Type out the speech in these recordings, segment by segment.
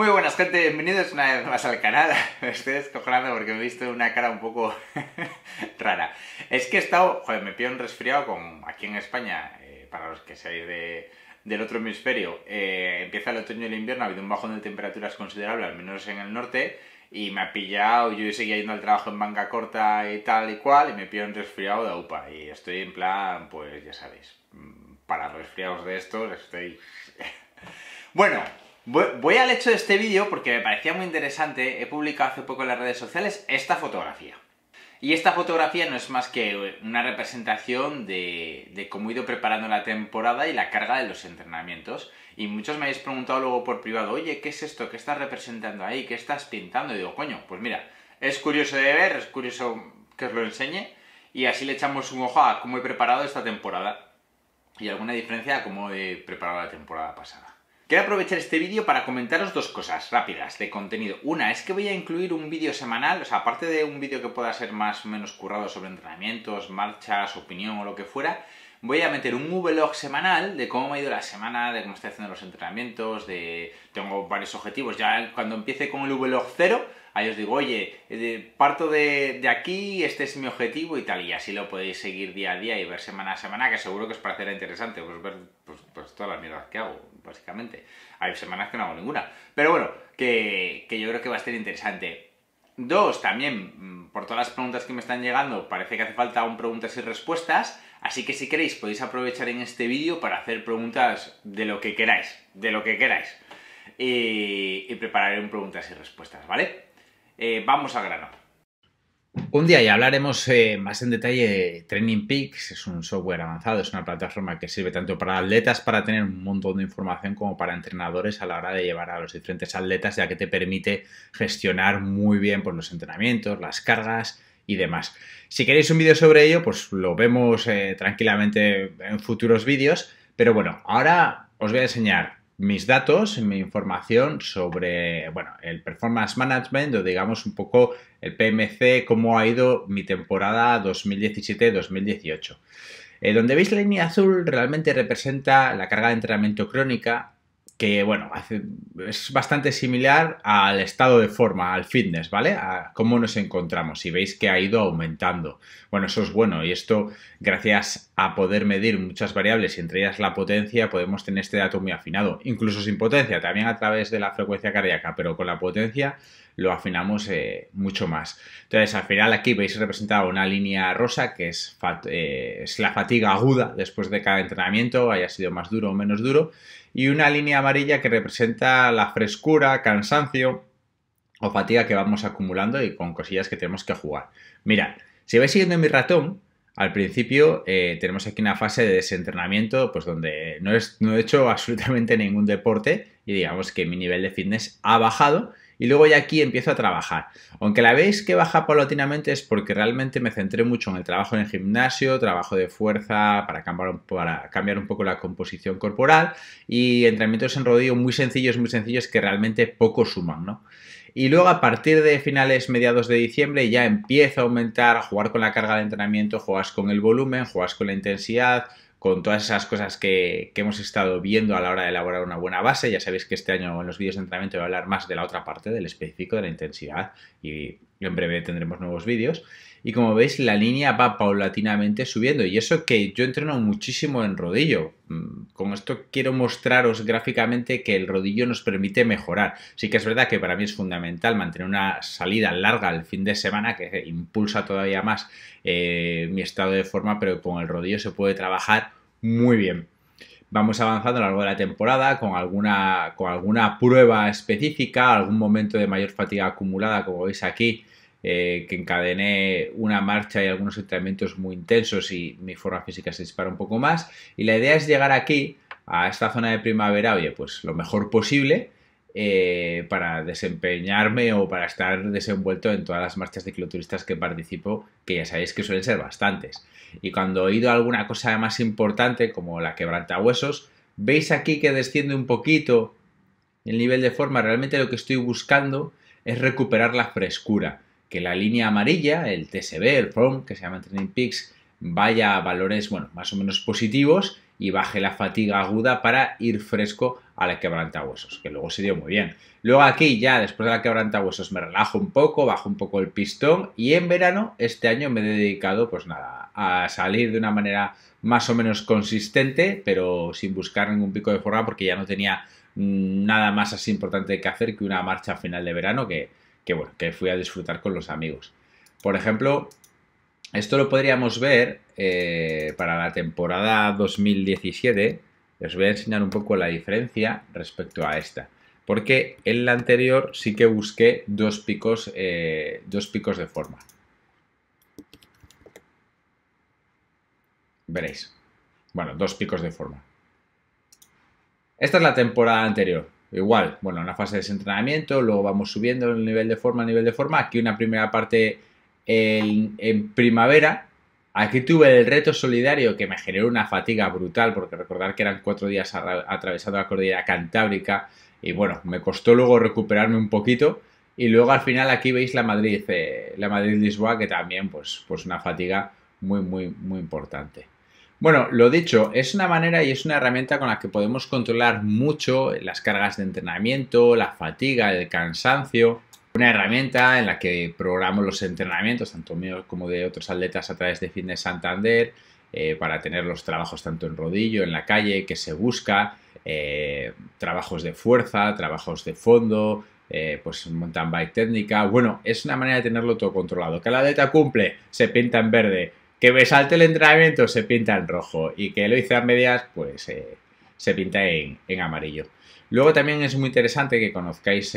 Muy buenas gente, bienvenidos una vez más al canal. Me estoy descojonando porque me he visto una cara un poco rara. Es que he estado, joder, me pido un resfriado como aquí en España, eh, para los que seáis de, del otro hemisferio, eh, empieza el otoño y el invierno, ha habido un bajón de temperaturas considerable, al menos en el norte, y me ha pillado, yo seguía yendo al trabajo en manga corta y tal y cual, y me pido un resfriado de UPA, y estoy en plan, pues ya sabéis, mm, para resfriados de estos estoy... bueno, Voy, al hecho de este vídeo porque me parecía muy interesante. He publicado hace poco en las redes sociales esta fotografía. Y esta fotografía no es más que una representación de, de, cómo he ido preparando la temporada y la carga de los entrenamientos. Y muchos me habéis preguntado luego por privado, oye, ¿qué es esto? ¿Qué estás representando ahí? ¿Qué estás pintando? Y digo, coño, pues mira, es curioso de ver, es curioso que os lo enseñe. Y así le echamos un ojo a cómo he preparado esta temporada. Y alguna diferencia a cómo he preparado la temporada pasada. Quiero aprovechar este vídeo para comentaros dos cosas rápidas de contenido. Una es que voy a incluir un vídeo semanal, o sea, aparte de un vídeo que pueda ser más o menos currado sobre entrenamientos, marchas, opinión o lo que fuera, voy a meter un vlog semanal de cómo me ha ido la semana, de cómo estoy haciendo los entrenamientos, de... Tengo varios objetivos. Ya cuando empiece con el vlog cero, ahí os digo, oye, eh, parto de, aquí, este es mi objetivo y tal, y así lo podéis seguir día a día y ver semana a semana, que seguro que os parecerá interesante, pues ver pues, pues toda pues todas las que hago básicamente. Hay semanas que no hago ninguna. Pero bueno, que, yo creo que va a ser interesante. Dos, también, mm, por todas las preguntas que me están llegando, parece que hace falta un preguntas y respuestas, así que si queréis podéis aprovechar en este vídeo para hacer preguntas de lo que queráis, de lo que queráis. Eh, y, prepararé un preguntas y respuestas, ¿vale? Eh, vamos al grano. Un día ya hablaremos eh, más en detalle de Training Peaks, es un software avanzado, es una plataforma que sirve tanto para atletas para tener un montón de información como para entrenadores a la hora de llevar a los diferentes atletas, ya que te permite gestionar muy bien pues, los entrenamientos, las cargas y demás. Si queréis un vídeo sobre ello, pues lo vemos eh, tranquilamente en futuros vídeos, pero bueno, ahora os voy a enseñar mis datos, mi información sobre, bueno, el performance management o digamos un poco el PMC, cómo ha ido mi temporada 2017-2018. Eh, donde veis la línea azul realmente representa la carga de entrenamiento crónica, que bueno, hace, es bastante similar al estado de forma, al fitness, ¿vale? A cómo nos encontramos y veis que ha ido aumentando. Bueno, eso es bueno y esto gracias a poder medir muchas variables y entre ellas la potencia, podemos tener este dato muy afinado. Incluso sin potencia, también a través de la frecuencia cardíaca, pero con la potencia lo afinamos eh, mucho más. Entonces, al final aquí veis representada una línea rosa que es, eh, es la fatiga aguda después de cada entrenamiento, haya sido más duro o menos duro, y una línea amarilla que representa la frescura, cansancio o fatiga que vamos acumulando y con cosillas que tenemos que jugar. Mirad, si vais siguiendo mi ratón, al principio eh, tenemos aquí una fase de desentrenamiento, pues donde no, es, no he hecho absolutamente ningún deporte y digamos que mi nivel de fitness ha bajado y luego ya aquí empiezo a trabajar. Aunque la veis que baja paulatinamente es porque realmente me centré mucho en el trabajo en gimnasio, trabajo de fuerza para cambiar, un poco la composición corporal y entrenamientos en rodillo muy sencillos, muy sencillos que realmente poco suman, ¿no? Y luego a partir de finales, mediados de diciembre ya empiezo a aumentar, a jugar con la carga de entrenamiento, juegas con el volumen, juegas con la intensidad, con todas esas cosas que, que, hemos estado viendo a la hora de elaborar una buena base. Ya sabéis que este año en los vídeos de entrenamiento voy a hablar más de la otra parte, del específico, de la intensidad y en breve tendremos nuevos vídeos. Y como veis, la línea va paulatinamente subiendo. Y eso que yo entreno muchísimo en rodillo. Mm, con esto quiero mostraros gráficamente que el rodillo nos permite mejorar. Sí que es verdad que para mí es fundamental mantener una salida larga el fin de semana que impulsa todavía más eh, mi estado de forma, pero con el rodillo se puede trabajar muy bien vamos avanzando a lo largo de la temporada con alguna, con alguna prueba específica, algún momento de mayor fatiga acumulada, como veis aquí, eh, que encadené una marcha y algunos entrenamientos muy intensos y mi forma física se dispara un poco más. Y la idea es llegar aquí, a esta zona de primavera, oye, pues lo mejor posible eh, para desempeñarme o para estar desenvuelto en todas las marchas de cicloturistas que participo, que ya sabéis que suelen ser bastantes. Y cuando he ido a alguna cosa más importante, como la quebrantahuesos, veis aquí que desciende un poquito el nivel de forma. Realmente lo que estoy buscando es recuperar la frescura. Que la línea amarilla, el TSB, el FROM, que se llama Training Peaks, vaya a valores, bueno, más o menos positivos y baje la fatiga aguda para ir fresco a la quebrantahuesos, que luego se dio muy bien. Luego aquí ya, después de la quebrantahuesos, me relajo un poco, bajo un poco el pistón y en verano este año me he dedicado, pues nada, a salir de una manera más o menos consistente, pero sin buscar ningún pico de forma porque ya no tenía mm, nada más así importante que hacer que una marcha final de verano que, que bueno, que fui a disfrutar con los amigos. Por ejemplo, esto lo podríamos ver eh, para la temporada 2017. Les voy a enseñar un poco la diferencia respecto a esta. Porque en la anterior sí que busqué dos picos, eh, dos picos de forma. Veréis. Bueno, dos picos de forma. Esta es la temporada anterior. Igual, bueno, una fase de desentrenamiento, luego vamos subiendo el nivel de forma, el nivel de forma. Aquí una primera parte en primavera, aquí tuve el reto solidario que me generó una fatiga brutal, porque recordar que eran cuatro días atravesando la cordillera cantábrica, y bueno, me costó luego recuperarme un poquito. Y luego al final aquí veis la Madrid, eh, la Madrid-Lisboa, que también pues, pues una fatiga muy, muy, muy importante. Bueno, lo dicho, es una manera y es una herramienta con la que podemos controlar mucho las cargas de entrenamiento, la fatiga, el cansancio. Una herramienta en la que programo los entrenamientos, tanto míos como de otros atletas, a través de Fitness Santander, eh, para tener los trabajos tanto en rodillo, en la calle, que se busca, eh, trabajos de fuerza, trabajos de fondo, eh, pues mountain bike técnica. Bueno, es una manera de tenerlo todo controlado. Que el atleta cumple, se pinta en verde. Que me salte el entrenamiento, se pinta en rojo. Y que lo hice a medias, pues se pinta en, en, amarillo. Luego también es muy interesante que conozcáis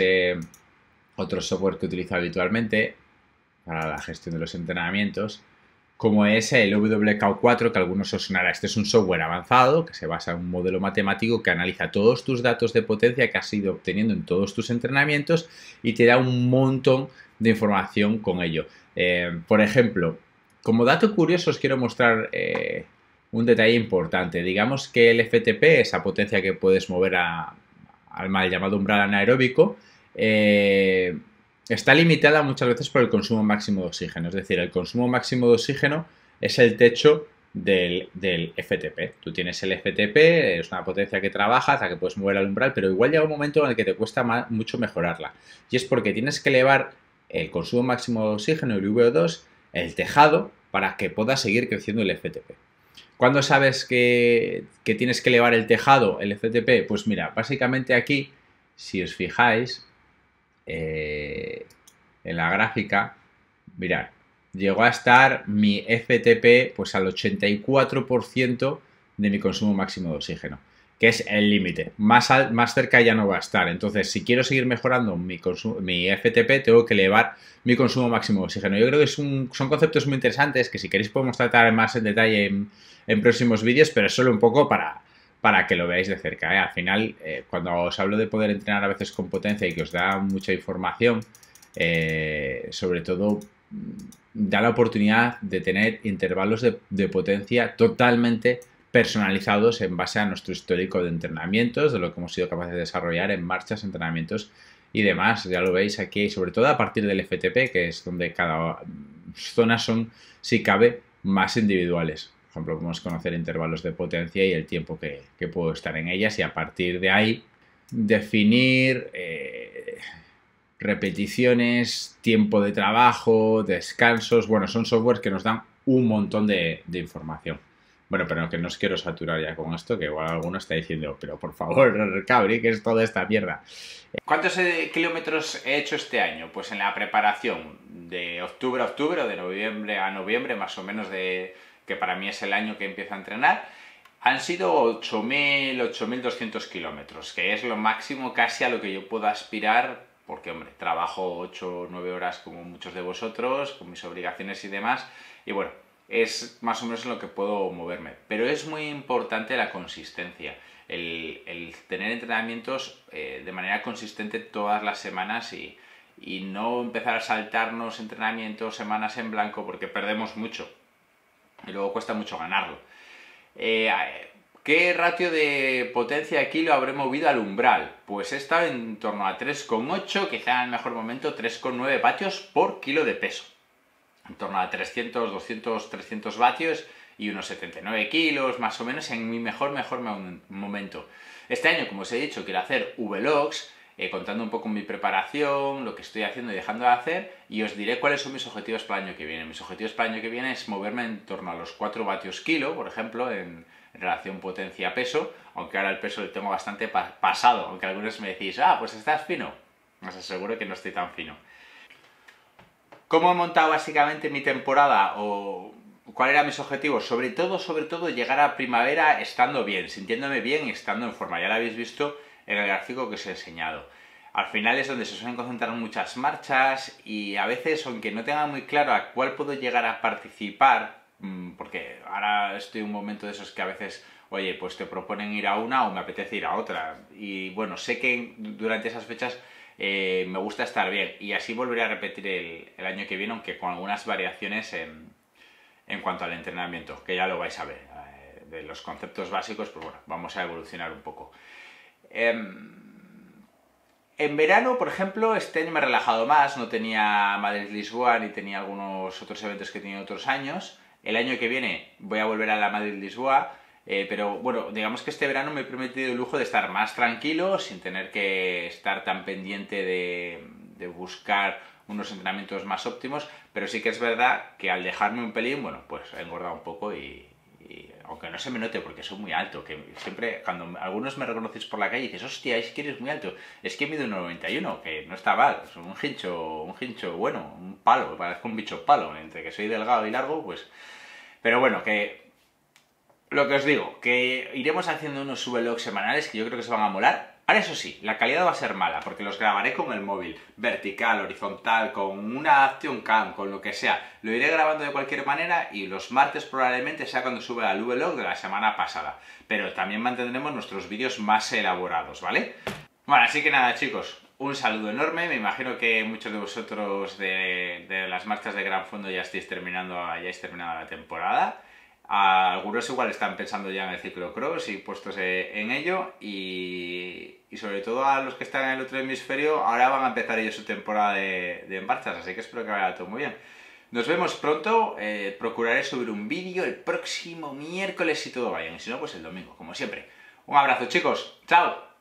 otro software que utilizo habitualmente para la gestión de los entrenamientos, como es el WK4, que algunos os sonará. Este es un software avanzado que se basa en un modelo matemático que analiza todos tus datos de potencia que has ido obteniendo en todos tus entrenamientos y te da un montón de información con ello. Eh, por ejemplo, como dato curioso os quiero mostrar eh, un detalle importante. Digamos que el FTP, esa potencia que puedes mover al mal llamado umbral anaeróbico, eh, está limitada muchas veces por el consumo máximo de oxígeno. Es decir, el consumo máximo de oxígeno es el techo del, FTP. Tú tienes el FTP, es una potencia que trabajas, a que puedes mover al umbral, pero igual llega un momento en el que te cuesta mucho mejorarla. Y es porque tienes que elevar el consumo máximo de oxígeno, el VO2, el tejado, para que pueda seguir creciendo el FTP. ¿Cuándo sabes que, que tienes que elevar el tejado, el FTP? Pues mira, básicamente aquí, si os fijáis, eh, en la gráfica, mirad, llegó a estar mi FTP pues al 84% de mi consumo máximo de oxígeno, que es el límite. Más, más cerca ya no va a estar. Entonces, si quiero seguir mejorando mi, mi FTP, tengo que elevar mi consumo máximo de oxígeno. Yo creo que son conceptos muy interesantes que si queréis podemos tratar más en detalle en, en próximos vídeos, pero es solo un poco para para que lo veáis de cerca. ¿eh? Al final, eh, cuando os hablo de poder entrenar a veces con potencia y que os da mucha información, eh, sobre todo mm, da la oportunidad de tener intervalos de, de, potencia totalmente personalizados en base a nuestro histórico de entrenamientos, de lo que hemos sido capaces de desarrollar en marchas, entrenamientos y demás. Ya lo veis aquí, sobre todo a partir del FTP, que es donde cada zona son, si cabe, más individuales. Por ejemplo, podemos conocer intervalos de potencia y el tiempo que, puedo estar en ellas y a partir de ahí definir eh, repeticiones, tiempo de trabajo, descansos. Bueno, son softwares que nos dan un montón de, de, información. Bueno, pero que no os quiero saturar ya con esto, que igual alguno está diciendo, pero por favor, Cabri, que es toda esta mierda. ¿Cuántos eh, kilómetros he hecho este año? Pues en la preparación de octubre a octubre o de noviembre a noviembre, más o menos de, que para mí es el año que empiezo a entrenar, han sido 8.000, 8.200 kilómetros, que es lo máximo casi a lo que yo puedo aspirar, porque, hombre, trabajo 8 o 9 horas como muchos de vosotros, con mis obligaciones y demás, y bueno, es más o menos en lo que puedo moverme. Pero es muy importante la consistencia, el, tener entrenamientos eh, de manera consistente todas las semanas y no empezar a saltarnos entrenamientos semanas en blanco, porque perdemos mucho y luego cuesta mucho ganarlo. Eh, ¿Qué ratio de potencia de kilo habré movido al umbral? Pues he en torno a 3,8, quizá en el mejor momento 3,9 vatios por kilo de peso. En torno a 300, 200, 300 vatios y unos 79 kilos, más o menos, en mi mejor, mejor momento. Este año, como os he dicho, quiero hacer Vlogs eh, contando un poco mi preparación, lo que estoy haciendo y dejando de hacer, y os diré cuáles son mis objetivos para el año que viene. Mis objetivos para el año que viene es moverme en torno a los 4 vatios kilo, por ejemplo, en, relación potencia-peso, aunque ahora el peso lo tengo bastante pasado, aunque algunos me decís, ah, pues estás fino. Os aseguro que no estoy tan fino. ¿Cómo he montado básicamente mi temporada o cuáles eran mis objetivos? Sobre todo, sobre todo, llegar a primavera estando bien, sintiéndome bien y estando en forma. Ya lo habéis visto en el gráfico que os he enseñado. Al final es donde se suelen concentrar muchas marchas y a veces, aunque no tenga muy claro a cuál puedo llegar a participar, mm, porque ahora estoy en un momento de esos que a veces, oye, pues te proponen ir a una o me apetece ir a otra. Y bueno, sé que durante esas fechas eh, me gusta estar bien y así volveré a repetir el, año que viene, aunque con algunas variaciones en, cuanto al entrenamiento, que ya lo vais a ver. Eh, de los conceptos básicos, pues bueno, vamos a evolucionar un poco. Em, en verano, por ejemplo, este año me he relajado más, no tenía Madrid-Lisboa ni tenía algunos otros eventos que tenía tenido otros años. El año que viene voy a volver a la Madrid-Lisboa, eh, pero bueno, digamos que este verano me he permitido el lujo de estar más tranquilo, sin tener que estar tan pendiente de, de buscar unos entrenamientos más óptimos, pero sí que es verdad que al dejarme un pelín, bueno, pues he engordado un poco y, aunque no se me note porque soy muy alto, que siempre cuando algunos me reconocéis por la calle dices, hostia, es que eres muy alto, es que mido 91, que no está mal, es un hincho, un hincho bueno, un palo, parezco un bicho palo, entre que soy delgado y largo, pues... Pero bueno, que lo que os digo, que iremos haciendo unos VLOGS semanales que yo creo que se van a molar. Ahora eso sí, la calidad va a ser mala, porque los grabaré con el móvil, vertical, horizontal, con una Action Cam, con lo que sea. Lo iré grabando de cualquier manera y los martes probablemente sea cuando suba el vlog de la semana pasada. Pero también mantendremos nuestros vídeos más elaborados, ¿vale? Bueno, así que nada chicos, un saludo enorme, me imagino que muchos de vosotros de, las marchas de Gran Fondo ya estáis terminando, ya estáis terminando la temporada. Algunos igual están pensando ya en el ciclocross y puestos eh, en ello y, sobre todo a los que están en el otro hemisferio, ahora van a empezar ellos su temporada de, de así que espero que vaya todo muy bien. Nos vemos pronto, eh, procuraré subir un vídeo el próximo miércoles si todo va bien, si no, pues el domingo, como siempre. Un abrazo chicos, chao.